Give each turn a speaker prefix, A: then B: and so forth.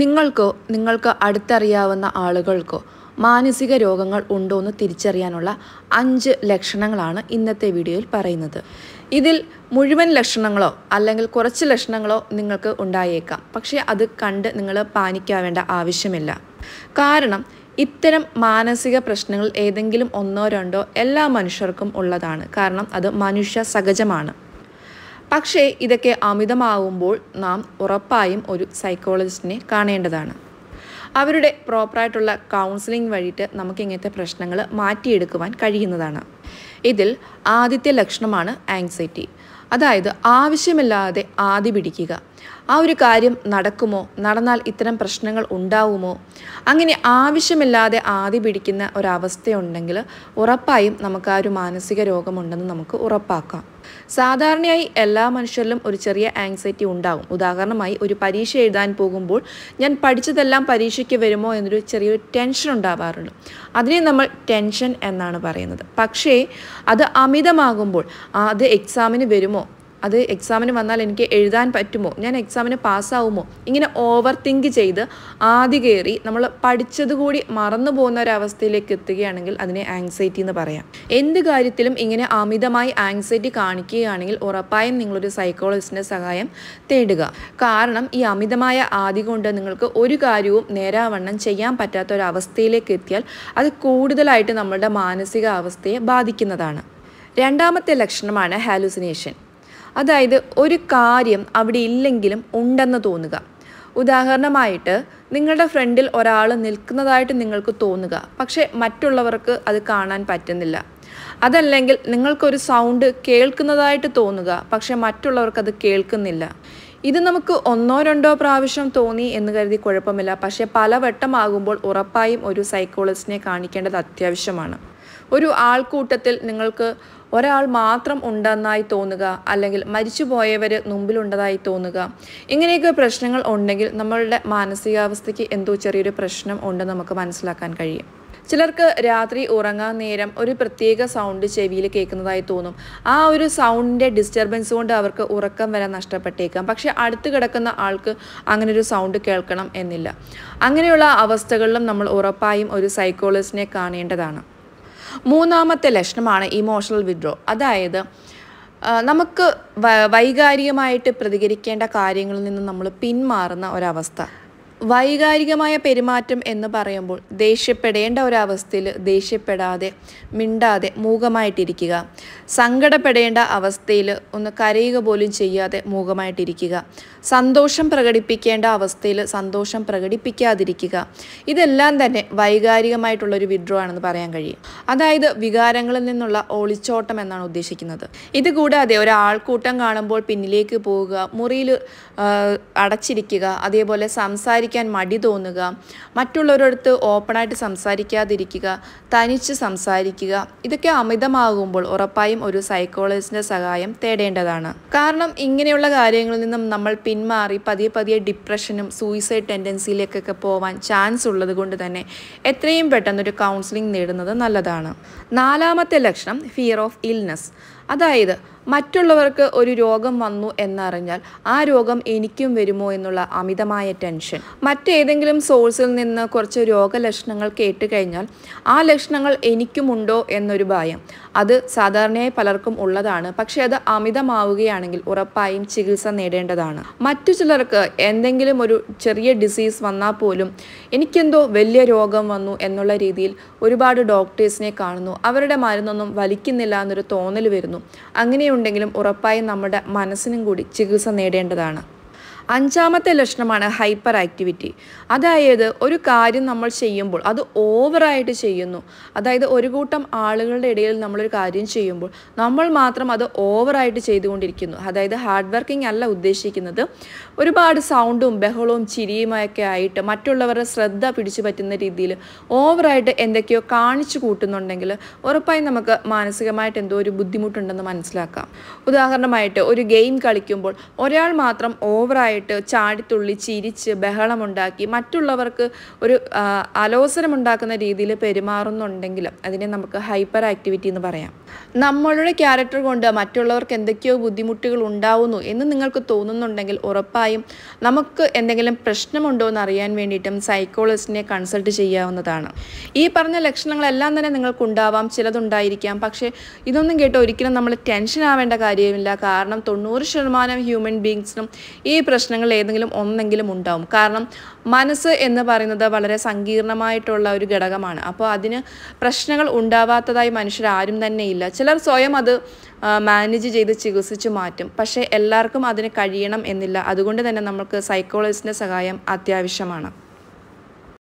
A: നിങ്ങൾക്കോ നിങ്ങൾക്ക് അടുത്തറിയാവുന്ന ആളുകൾക്കോ മാനസിക രോഗങ്ങൾ ഉണ്ടോ എന്ന് തിരിച്ചറിയാനുള്ള അഞ്ച് ലക്ഷണങ്ങളാണ് ഇന്നത്തെ വീഡിയോയിൽ പറയുന്നത് ഇതിൽ മുഴുവൻ ലക്ഷണങ്ങളോ അല്ലെങ്കിൽ കുറച്ച് ലക്ഷണങ്ങളോ നിങ്ങൾക്ക് ഉണ്ടായേക്കാം പക്ഷേ അത് കണ്ട് നിങ്ങൾ പാനിക്കാവേണ്ട ആവശ്യമില്ല കാരണം ഇത്തരം മാനസിക പ്രശ്നങ്ങൾ ഏതെങ്കിലും ഒന്നോ രണ്ടോ എല്ലാ മനുഷ്യർക്കും ഉള്ളതാണ് കാരണം അത് മനുഷ്യ സഹജമാണ് പക്ഷേ ഇതൊക്കെ അമിതമാകുമ്പോൾ നാം ഉറപ്പായും ഒരു സൈക്കോളജിസ്റ്റിനെ കാണേണ്ടതാണ് അവരുടെ പ്രോപ്പറായിട്ടുള്ള കൗൺസിലിംഗ് വഴിയിട്ട് നമുക്ക് ഇങ്ങനത്തെ പ്രശ്നങ്ങൾ മാറ്റിയെടുക്കുവാൻ കഴിയുന്നതാണ് ഇതിൽ ആദ്യത്തെ ലക്ഷണമാണ് ആങ്സൈറ്റി അതായത് ആവശ്യമില്ലാതെ ആദ്യ പിടിക്കുക ആ ഒരു കാര്യം നടക്കുമോ നടന്നാൽ ഇത്തരം പ്രശ്നങ്ങൾ ഉണ്ടാവുമോ അങ്ങനെ ആവശ്യമില്ലാതെ ആദ്യ പിടിക്കുന്ന ഒരവസ്ഥയുണ്ടെങ്കിൽ ഉറപ്പായും നമുക്ക് ആ ഒരു മാനസിക രോഗമുണ്ടെന്ന് നമുക്ക് ഉറപ്പാക്കാം സാധാരണയായി എല്ലാ മനുഷ്യരിലും ഒരു ചെറിയ ആങ്സൈറ്റി ഉണ്ടാകും ഉദാഹരണമായി ഒരു പരീക്ഷ എഴുതാൻ പോകുമ്പോൾ ഞാൻ പഠിച്ചതെല്ലാം പരീക്ഷയ്ക്ക് വരുമോ എന്നൊരു ചെറിയൊരു ടെൻഷൻ ഉണ്ടാവാറുണ്ട് അതിനെ നമ്മൾ ടെൻഷൻ എന്നാണ് പറയുന്നത് പക്ഷേ അത് അമിതമാകുമ്പോൾ അത് എക്സാമിന് വരുമോ അത് എക്സാമിന് വന്നാൽ എനിക്ക് എഴുതാൻ പറ്റുമോ ഞാൻ എക്സാമിന് പാസ്സാവുമോ ഇങ്ങനെ ഓവർ തിങ്ക് ചെയ്ത് ആദ്യ കയറി നമ്മൾ പഠിച്ചത് കൂടി മറന്നു പോകുന്ന ഒരവസ്ഥയിലേക്ക് എത്തുകയാണെങ്കിൽ അതിനെ ആങ്സൈറ്റി എന്ന് പറയാം എന്ത് കാര്യത്തിലും ഇങ്ങനെ അമിതമായി ആങ്സൈറ്റി കാണിക്കുകയാണെങ്കിൽ ഉറപ്പായും നിങ്ങളൊരു സൈക്കോളജിസ്റ്റിൻ്റെ സഹായം തേടുക കാരണം ഈ അമിതമായ ആദി കൊണ്ട് നിങ്ങൾക്ക് ഒരു കാര്യവും നേരാവണ്ണം ചെയ്യാൻ പറ്റാത്ത ഒരവസ്ഥയിലേക്ക് എത്തിയാൽ അത് കൂടുതലായിട്ട് നമ്മളുടെ മാനസികാവസ്ഥയെ ബാധിക്കുന്നതാണ് രണ്ടാമത്തെ ലക്ഷണമാണ് ഹാലുസിനേഷൻ അതായത് ഒരു കാര്യം അവിടെ ഇല്ലെങ്കിലും ഉണ്ടെന്ന് തോന്നുക ഉദാഹരണമായിട്ട് നിങ്ങളുടെ ഫ്രണ്ടിൽ ഒരാൾ നിൽക്കുന്നതായിട്ട് നിങ്ങൾക്ക് തോന്നുക പക്ഷേ മറ്റുള്ളവർക്ക് അത് കാണാൻ പറ്റുന്നില്ല അതല്ലെങ്കിൽ നിങ്ങൾക്കൊരു സൗണ്ട് കേൾക്കുന്നതായിട്ട് തോന്നുക പക്ഷേ മറ്റുള്ളവർക്ക് അത് കേൾക്കുന്നില്ല ഇത് നമുക്ക് ഒന്നോ രണ്ടോ പ്രാവശ്യം തോന്നി എന്ന് കരുതി കുഴപ്പമില്ല പക്ഷേ വട്ടമാകുമ്പോൾ ഉറപ്പായും ഒരു സൈക്കോളജിസ്റ്റിനെ കാണിക്കേണ്ടത് അത്യാവശ്യമാണ് ഒരു ആൾക്കൂട്ടത്തിൽ നിങ്ങൾക്ക് ഒരാൾ മാത്രം ഉണ്ടെന്നായി തോന്നുക അല്ലെങ്കിൽ മരിച്ചുപോയവർ മുമ്പിലുണ്ടതായി തോന്നുക ഇങ്ങനെയൊക്കെ പ്രശ്നങ്ങൾ ഉണ്ടെങ്കിൽ നമ്മളുടെ മാനസികാവസ്ഥയ്ക്ക് എന്തോ ചെറിയൊരു പ്രശ്നം ഉണ്ടെന്ന് നമുക്ക് മനസ്സിലാക്കാൻ കഴിയും ചിലർക്ക് രാത്രി ഉറങ്ങാൻ നേരം ഒരു പ്രത്യേക സൗണ്ട് ചെവിയിൽ കേൾക്കുന്നതായി തോന്നും ആ ഒരു സൗണ്ടിൻ്റെ ഡിസ്റ്റർബൻസ് കൊണ്ട് അവർക്ക് ഉറക്കം വരെ നഷ്ടപ്പെട്ടേക്കാം പക്ഷേ അടുത്ത് കിടക്കുന്ന ആൾക്ക് അങ്ങനെ ഒരു സൗണ്ട് കേൾക്കണം എന്നില്ല അങ്ങനെയുള്ള അവസ്ഥകളിലും നമ്മൾ ഉറപ്പായും ഒരു സൈക്കോളജിസ്റ്റിനെ കാണേണ്ടതാണ് മൂന്നാമത്തെ ലക്ഷണമാണ് ഇമോഷണൽ വിഡ്രോ അതായത് നമുക്ക് വൈകാരികമായിട്ട് പ്രതികരിക്കേണ്ട കാര്യങ്ങളിൽ നിന്ന് നമ്മൾ പിന്മാറുന്ന ഒരവസ്ഥ വൈകാരികമായ പെരുമാറ്റം എന്ന് പറയുമ്പോൾ ദേഷ്യപ്പെടേണ്ട ഒരവസ്ഥയിൽ ദേഷ്യപ്പെടാതെ മിണ്ടാതെ മൂകമായിട്ടിരിക്കുക സങ്കടപ്പെടേണ്ട അവസ്ഥയിൽ ഒന്ന് കരയുക പോലും ചെയ്യാതെ മൂകമായിട്ടിരിക്കുക സന്തോഷം പ്രകടിപ്പിക്കേണ്ട അവസ്ഥയിൽ സന്തോഷം പ്രകടിപ്പിക്കാതിരിക്കുക ഇതെല്ലാം തന്നെ വൈകാരികമായിട്ടുള്ളൊരു വിഡ്രോ ആണെന്ന് പറയാൻ കഴിയും അതായത് വികാരങ്ങളിൽ നിന്നുള്ള ഒളിച്ചോട്ടം എന്നാണ് ഉദ്ദേശിക്കുന്നത് ഇതുകൂടാതെ ഒരാൾക്കൂട്ടം കാണുമ്പോൾ പിന്നിലേക്ക് പോവുക മുറിയിൽ അടച്ചിരിക്കുക അതേപോലെ സംസാരിക്കുക സംസാരിക്കാൻ മടി തോന്നുക മറ്റുള്ളവരടുത്ത് ഓപ്പണായിട്ട് സംസാരിക്കാതിരിക്കുക തനിച്ച് സംസാരിക്കുക ഇതൊക്കെ അമിതമാകുമ്പോൾ ഉറപ്പായും ഒരു സൈക്കോളജിസ്റ്റിൻ്റെ സഹായം തേടേണ്ടതാണ് കാരണം ഇങ്ങനെയുള്ള കാര്യങ്ങളിൽ നിന്നും നമ്മൾ പിന്മാറി പതിയെ പതിയെ ഡിപ്രഷനും സൂയിസൈഡ് ടെൻഡൻസിയിലേക്കൊക്കെ പോവാൻ ചാൻസ് ഉള്ളത് കൊണ്ട് തന്നെ എത്രയും പെട്ടെന്നൊരു കൗൺസിലിംഗ് നേടുന്നത് നല്ലതാണ് നാലാമത്തെ ലക്ഷണം ഫിയർ ഓഫ് ഇൽനെസ് അതായത് മറ്റുള്ളവർക്ക് ഒരു രോഗം വന്നു എന്നറിഞ്ഞാൽ ആ രോഗം എനിക്കും വരുമോ എന്നുള്ള അമിതമായ ടെൻഷൻ മറ്റേതെങ്കിലും സോഴ്സിൽ നിന്ന് കുറച്ച് രോഗലക്ഷണങ്ങൾ കേട്ട് കഴിഞ്ഞാൽ ആ ലക്ഷണങ്ങൾ എനിക്കുമുണ്ടോ എന്നൊരു ഭയം അത് സാധാരണയായി പലർക്കും ഉള്ളതാണ് പക്ഷേ അത് അമിതമാവുകയാണെങ്കിൽ ഉറപ്പായും ചികിത്സ നേടേണ്ടതാണ് മറ്റു ചിലർക്ക് എന്തെങ്കിലും ഒരു ചെറിയ ഡിസീസ് വന്നാൽ പോലും എനിക്കെന്തോ വലിയ രോഗം വന്നു എന്നുള്ള രീതിയിൽ ഒരുപാട് ഡോക്ടേഴ്സിനെ കാണുന്നു അവരുടെ മരുന്നൊന്നും വലിക്കുന്നില്ല എന്നൊരു തോന്നൽ വരുന്നു അങ്ങനെയുണ്ടെങ്കിലും ഉറപ്പായും നമ്മുടെ മനസ്സിനും കൂടി ചികിത്സ നേടേണ്ടതാണ് അഞ്ചാമത്തെ ലക്ഷണമാണ് ഹൈപ്പർ ആക്ടിവിറ്റി അതായത് ഒരു കാര്യം നമ്മൾ ചെയ്യുമ്പോൾ അത് ഓവറായിട്ട് ചെയ്യുന്നു അതായത് ഒരു കൂട്ടം ആളുകളുടെ ഇടയിൽ നമ്മളൊരു കാര്യം ചെയ്യുമ്പോൾ നമ്മൾ മാത്രം അത് ഓവറായിട്ട് ചെയ്തുകൊണ്ടിരിക്കുന്നു അതായത് ഹാർഡ് വർക്കിംഗ് അല്ല ഉദ്ദേശിക്കുന്നത് ഒരുപാട് സൗണ്ടും ബഹളവും ചിരിയുമൊക്കെ ആയിട്ട് മറ്റുള്ളവരുടെ ശ്രദ്ധ പിടിച്ചു പറ്റുന്ന രീതിയിൽ ഓവറായിട്ട് എന്തൊക്കെയോ കാണിച്ചു കൂട്ടുന്നുണ്ടെങ്കിൽ ഉറപ്പായും നമുക്ക് മാനസികമായിട്ട് എന്തോ ഒരു ബുദ്ധിമുട്ടുണ്ടെന്ന് മനസ്സിലാക്കാം ഉദാഹരണമായിട്ട് ഒരു ഗെയിം കളിക്കുമ്പോൾ ഒരാൾ മാത്രം ഓവറായിട്ട് ആയിട്ട് ചാടിത്തുള്ളി ചിരിച്ച് ബഹളമുണ്ടാക്കി മറ്റുള്ളവർക്ക് ഒരു അലോസരമുണ്ടാക്കുന്ന രീതിയിൽ പെരുമാറുന്നുണ്ടെങ്കിലും അതിനെ നമുക്ക് ഹൈപ്പർ ആക്ടിവിറ്റി എന്ന് പറയാം നമ്മളുടെ ക്യാരക്ടർ കൊണ്ട് മറ്റുള്ളവർക്ക് എന്തൊക്കെയോ ബുദ്ധിമുട്ടുകൾ ഉണ്ടാവുന്നു എന്ന് നിങ്ങൾക്ക് തോന്നുന്നുണ്ടെങ്കിൽ ഉറപ്പായും നമുക്ക് എന്തെങ്കിലും പ്രശ്നമുണ്ടോ എന്ന് അറിയാൻ വേണ്ടിയിട്ടും സൈക്കോളജിസ്റ്റിനെ കൺസൾട്ട് ചെയ്യാവുന്നതാണ് ഈ പറഞ്ഞ ലക്ഷണങ്ങളെല്ലാം തന്നെ ഉണ്ടാവാം ചിലതുണ്ടായിരിക്കാം പക്ഷേ ഇതൊന്നും കേട്ട് ഒരിക്കലും നമ്മൾ ടെൻഷൻ ആവേണ്ട കാര്യമില്ല കാരണം തൊണ്ണൂറ് ശതമാനം ഹ്യൂമൻ ബീങ്സിനും ഈ പ്രശ്നങ്ങൾ ഏതെങ്കിലും ഒന്നെങ്കിലും ഉണ്ടാവും കാരണം മനസ്സ് എന്ന് പറയുന്നത് വളരെ സങ്കീർണമായിട്ടുള്ള ഒരു ഘടകമാണ് അപ്പോൾ അതിന് പ്രശ്നങ്ങൾ ഉണ്ടാവാത്തതായി മനുഷ്യരാരും തന്നെ ഇല്ല ഇല്ല ചിലർ സ്വയം അത് മാനേജ് ചെയ്ത് ചികിത്സിച്ച് മാറ്റും പക്ഷേ എല്ലാവർക്കും അതിന് കഴിയണം എന്നില്ല അതുകൊണ്ട് തന്നെ നമുക്ക് സൈക്കോളജിസ്റ്റിൻ്റെ സഹായം അത്യാവശ്യമാണ്